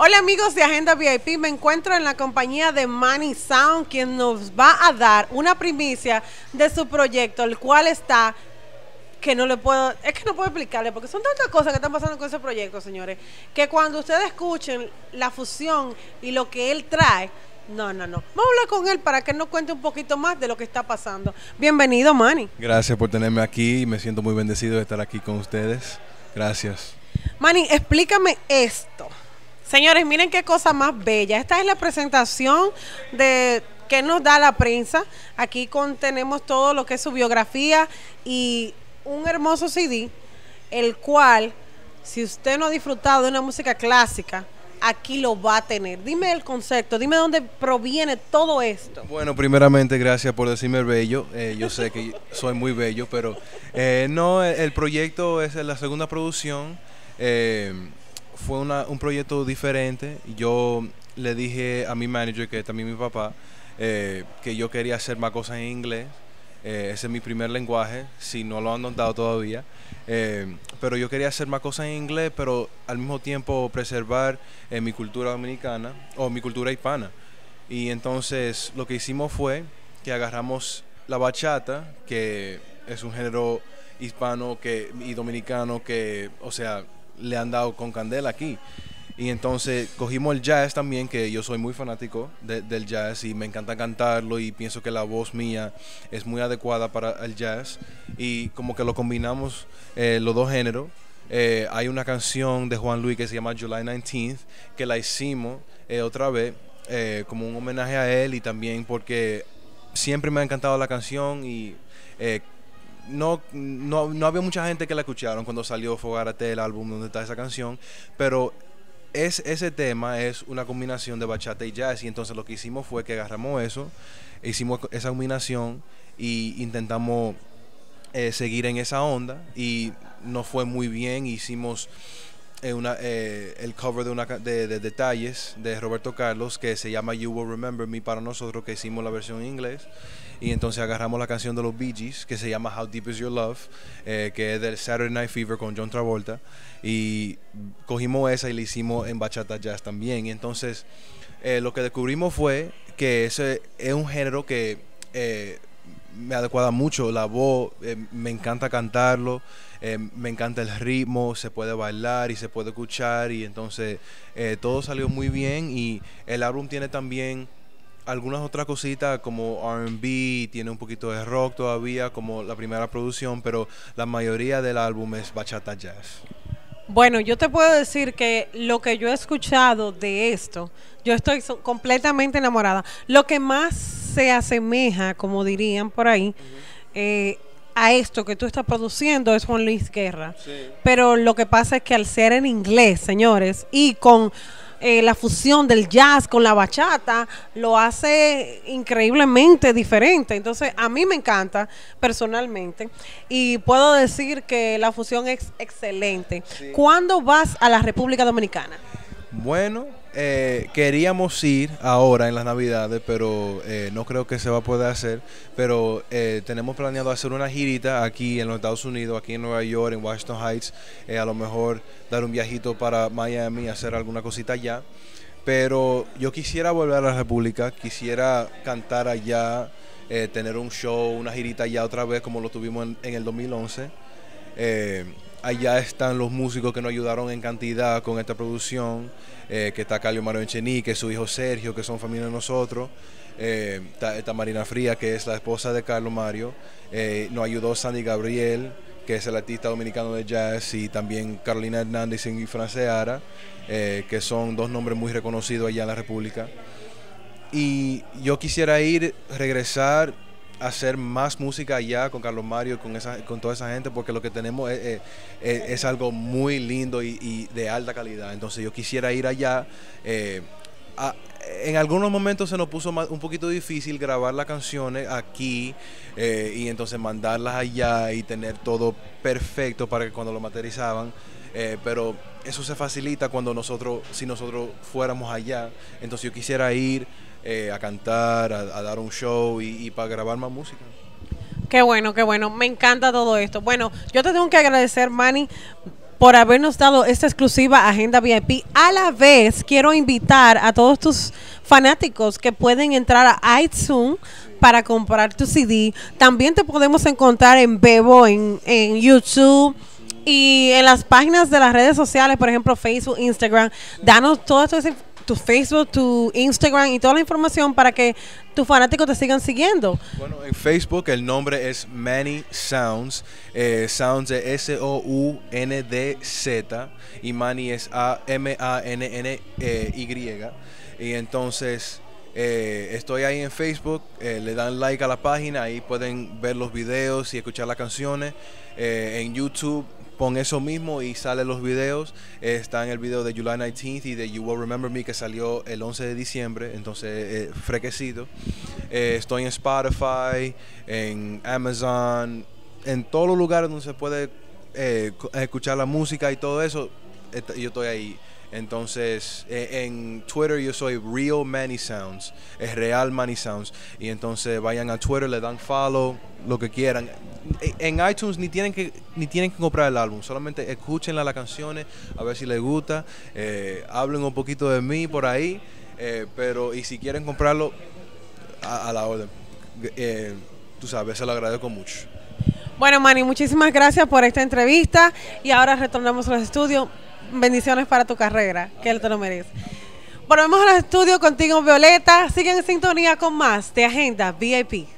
Hola amigos de Agenda VIP, me encuentro en la compañía de Manny Sound, quien nos va a dar una primicia de su proyecto, el cual está que no le puedo, es que no puedo explicarle, porque son tantas cosas que están pasando con ese proyecto, señores, que cuando ustedes escuchen la fusión y lo que él trae, no, no, no. Vamos a hablar con él para que nos cuente un poquito más de lo que está pasando. Bienvenido, Manny. Gracias por tenerme aquí, me siento muy bendecido de estar aquí con ustedes. Gracias. Manny, explícame esto. Señores, miren qué cosa más bella. Esta es la presentación de que nos da la prensa. Aquí contenemos todo lo que es su biografía y un hermoso CD, el cual, si usted no ha disfrutado de una música clásica, aquí lo va a tener. Dime el concepto, dime dónde proviene todo esto. Bueno, primeramente, gracias por decirme bello. Eh, yo sé que soy muy bello, pero eh, no, el, proyecto es la segunda producción. Eh, fue un proyecto diferente. Yo le dije a mi manager, que también mi papá, eh, que yo quería hacer más cosas en inglés. Eh, ese es mi primer lenguaje, si no lo han notado todavía. Eh, pero yo quería hacer más cosas en inglés, pero al mismo tiempo preservar mi cultura dominicana o mi cultura hispana. Y entonces lo que hicimos fue que agarramos la bachata, que es un género hispano que, y dominicano que, o sea, le han dado con candela aquí. Y entonces cogimos el jazz también, que yo soy muy fanático del jazz y me encanta cantarlo y pienso que la voz mía es muy adecuada para el jazz. Y como que lo combinamos eh, los dos géneros. Eh, hay una canción de Juan Luis que se llama July 19th, que la hicimos eh, otra vez como un homenaje a él y también porque siempre me ha encantado la canción y no, no, había mucha gente que la escucharon cuando salió Fogarate, el álbum donde está esa canción, pero es, ese tema es una combinación de bachata y jazz, y entonces lo que hicimos fue que agarramos eso, hicimos esa combinación y intentamos eh, seguir en esa onda, y nos fue muy bien, hicimos una, eh, el cover de, una, de, Detalles de Roberto Carlos que se llama You Will Remember Me para nosotros que hicimos la versión en inglés y entonces agarramos la canción de los Bee Gees que se llama How Deep Is Your Love eh, que es del Saturday Night Fever con John Travolta y cogimos esa y la hicimos en bachata jazz también y entonces eh, lo que descubrimos fue que ese es un género que me adecuada mucho la voz me encanta cantarlo eh, me encanta el ritmo, se puede bailar y se puede escuchar y entonces eh, todo salió muy bien y el álbum tiene también algunas otras cositas como RB, tiene un poquito de rock todavía como la primera producción, pero la mayoría del álbum es bachata jazz. Bueno, yo te puedo decir que lo que yo he escuchado de esto, yo estoy completamente enamorada. Lo que más se asemeja, como dirían por ahí, a esto que tú estás produciendo es Juan Luis Guerra. Pero lo que pasa es que al ser en inglés, señores, y con eh, la fusión del jazz con la bachata lo hace increíblemente diferente. Entonces, a mí me encanta personalmente y puedo decir que la fusión es excelente. ¿Cuándo vas a la República Dominicana? Bueno, eh, queríamos ir ahora en las navidades, pero eh, no creo que se va a poder hacer. Pero eh, tenemos planeado hacer una girita aquí en los Estados Unidos, aquí en Nueva York, en Washington Heights. a lo mejor dar un viajito para Miami, hacer alguna cosita allá. Pero yo quisiera volver a la República, quisiera cantar allá, tener un show, una girita allá otra vez como lo tuvimos en el 2011 allá están los músicos que nos ayudaron en cantidad con esta producción, eh, que está Calio Mario Encheni, que es su hijo Sergio, que son familia de nosotros. Eh, está, Marina Fría, que es la esposa de Carlos Mario. Eh, nos ayudó Sandy Gabriel, que es el artista dominicano de jazz, y también Carolina Hernández y Ara, que son dos nombres muy reconocidos allá en la República. Y yo quisiera ir, regresar hacer más música allá con Carlos Mario, con, esa, con toda esa gente, porque lo que tenemos es, eh, eh, algo muy lindo y, de alta calidad. Entonces yo quisiera ir allá. Eh, en algunos momentos se nos puso un poquito difícil grabar las canciones aquí y entonces mandarlas allá y tener todo perfecto para que cuando lo materializaban eh, pero eso se facilita cuando nosotros, si nosotros fuéramos allá, entonces yo quisiera ir eh, a cantar, a, dar un show y, para grabar más música. Qué bueno, qué bueno. Me encanta todo esto. Bueno, yo te tengo que agradecer, Manny, por habernos dado esta exclusiva agenda VIP. A la vez, quiero invitar a todos tus fanáticos que pueden entrar a iTunes para comprar tu CD. También te podemos encontrar en Bebo, en, en YouTube y en las páginas de las redes sociales, por ejemplo, Facebook, Instagram, danos todo esto tu Facebook, tu Instagram y toda la información para que tus fanáticos te sigan siguiendo. Bueno, en Facebook el nombre es Manny Sounds. Eh, sounds es S-O-U-N-D-Z y Manny es A-M-A-N-N-Y. Eh, y entonces eh, estoy ahí en Facebook, eh, le dan like a la página, ahí pueden ver los videos y escuchar las canciones. Eh, en YouTube pon eso mismo y salen los videos. está en el video de July 19th y de You Will Remember Me que salió el 11 de diciembre, entonces frequecido. estoy en Spotify, en Amazon, en todos los lugares donde se puede escuchar la música y todo eso, yo estoy ahí. Entonces, eh, en Twitter yo soy Real Manny Sounds, es Real Manny Sounds. Y entonces vayan a Twitter, le dan follow, lo que quieran. E, en iTunes ni tienen que ni tienen que comprar el álbum, solamente escuchen las canciones, a ver si les gusta, eh, hablen un poquito de mí por ahí, eh, pero y si quieren comprarlo, a, la orden. tú sabes, se lo agradezco mucho. Bueno, Manny, muchísimas gracias por esta entrevista y ahora retornamos a los estudios bendiciones para tu carrera, que él te lo merece. Volvemos al estudio contigo, Violeta. Sigue en sintonía con más de Agenda VIP.